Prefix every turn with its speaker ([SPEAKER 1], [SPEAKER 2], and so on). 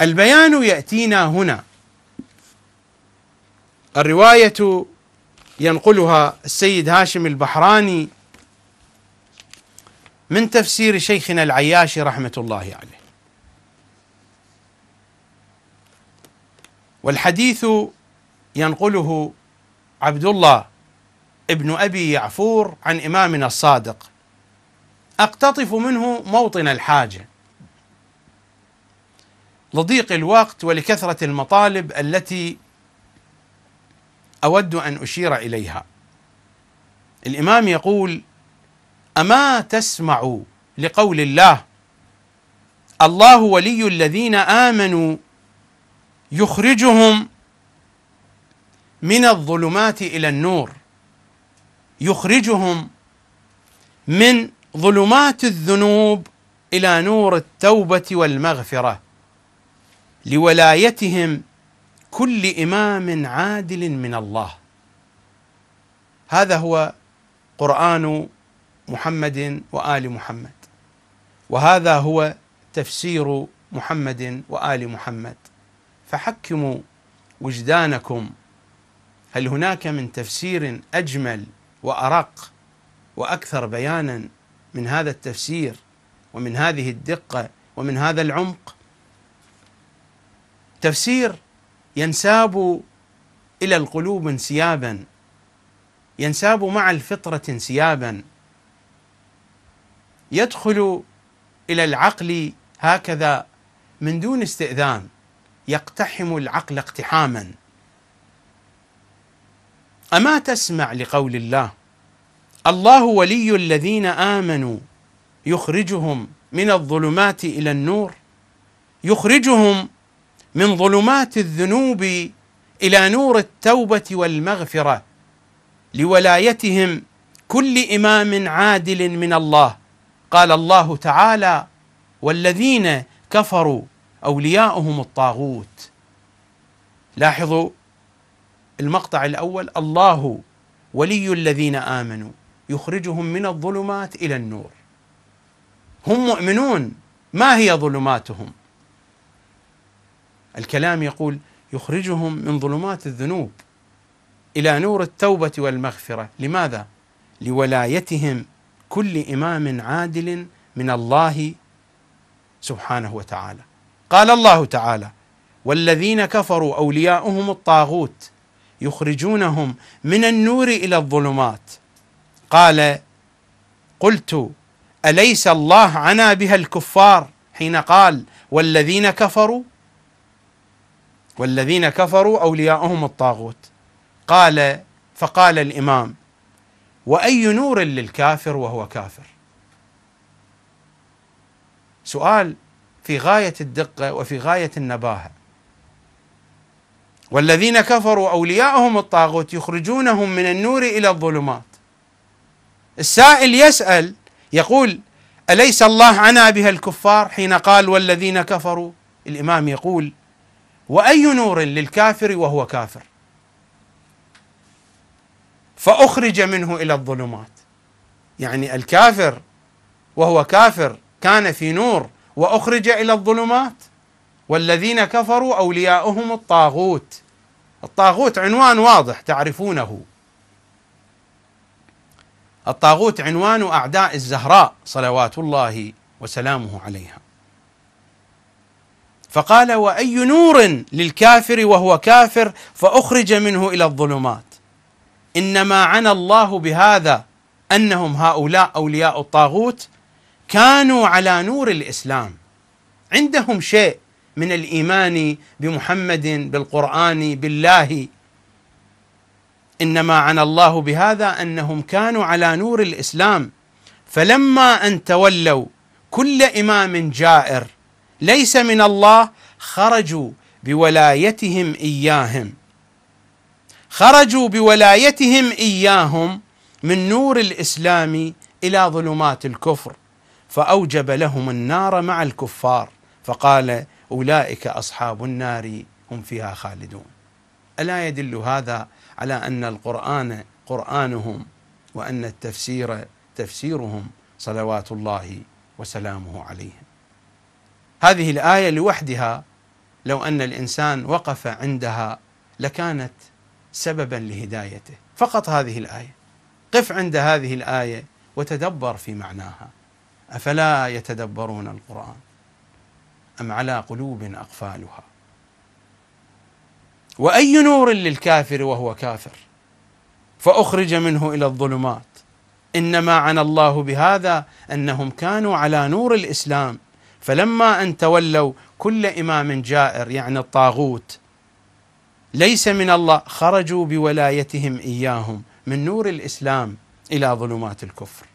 [SPEAKER 1] البيان ياتينا هنا الروايه ينقلها السيد هاشم البحراني من تفسير شيخنا العياشي رحمه الله عليه والحديث ينقله عبد الله ابن ابي يعفور عن امامنا الصادق اقتطف منه موطن الحاجه لضيق الوقت ولكثره المطالب التي اود ان اشير اليها الامام يقول اما تسمع لقول الله الله ولي الذين امنوا يخرجهم من الظلمات الى النور يخرجهم من ظلمات الذنوب الى نور التوبه والمغفره لولايتهم كل امام عادل من الله هذا هو قران محمد وال محمد وهذا هو تفسير محمد وال محمد فحكموا وجدانكم هل هناك من تفسير اجمل وارق واكثر بيانا من هذا التفسير ومن هذه الدقه ومن هذا العمق تفسير ينساب الى القلوب انسيابا ينساب مع الفطره انسيابا يدخل الى العقل هكذا من دون استئذان يقتحم العقل اقتحاما اما تسمع لقول الله الله ولي الذين امنوا يخرجهم من الظلمات الى النور يخرجهم من ظلمات الذنوب الى نور التوبه والمغفره لولايتهم كل امام عادل من الله قال الله تعالى والذين كفروا اولياؤهم الطاغوت لاحظوا المقطع الاول الله ولي الذين امنوا يخرجهم من الظلمات الى النور هم مؤمنون ما هي ظلماتهم الكلام يقول يخرجهم من ظلمات الذنوب الى نور التوبه والمغفره، لماذا؟ لولايتهم كل امام عادل من الله سبحانه وتعالى. قال الله تعالى: والذين كفروا اولياؤهم الطاغوت يخرجونهم من النور الى الظلمات. قال: قلت اليس الله عنا بها الكفار حين قال والذين كفروا والذين كفروا اولياؤهم الطاغوت قال فقال الامام واي نور للكافر وهو كافر سؤال في غايه الدقه وفي غايه النباهه والذين كفروا اولياءهم الطاغوت يخرجونهم من النور الى الظلمات السائل يسال يقول اليس الله عنا بها الكفار حين قال والذين كفروا الامام يقول واي نور للكافر وهو كافر فاخرج منه الى الظلمات يعني الكافر وهو كافر كان في نور واخرج الى الظلمات والذين كفروا اولياؤهم الطاغوت الطاغوت عنوان واضح تعرفونه الطاغوت عنوان اعداء الزهراء صلوات الله وسلامه عليها فقال واي نور للكافر وهو كافر فاخرج منه الى الظلمات انما عنى الله بهذا انهم هؤلاء اولياء الطاغوت كانوا على نور الاسلام عندهم شيء من الايمان بمحمد بالقران بالله انما عنى الله بهذا انهم كانوا على نور الاسلام فلما ان تولوا كل امام جائر ليس من الله خرجوا بولايتهم اياهم خرجوا بولايتهم اياهم من نور الاسلام الى ظلمات الكفر فاوجب لهم النار مع الكفار فقال اولئك اصحاب النار هم فيها خالدون الا يدل هذا على ان القران قرانهم وان التفسير تفسيرهم صلوات الله وسلامه عليهم هذه الآية لوحدها لو أن الإنسان وقف عندها لكانت سببا لهدايته فقط هذه الآية قف عند هذه الآية وتدبر في معناها أفلا يتدبرون القرآن أم على قلوب أقفالها وأي نور للكافر وهو كافر فأخرج منه إلى الظلمات إنما عنى الله بهذا أنهم كانوا على نور الإسلام فلما أن تولوا كل إمام جائر يعني الطاغوت ليس من الله خرجوا بولايتهم إياهم من نور الإسلام إلى ظلمات الكفر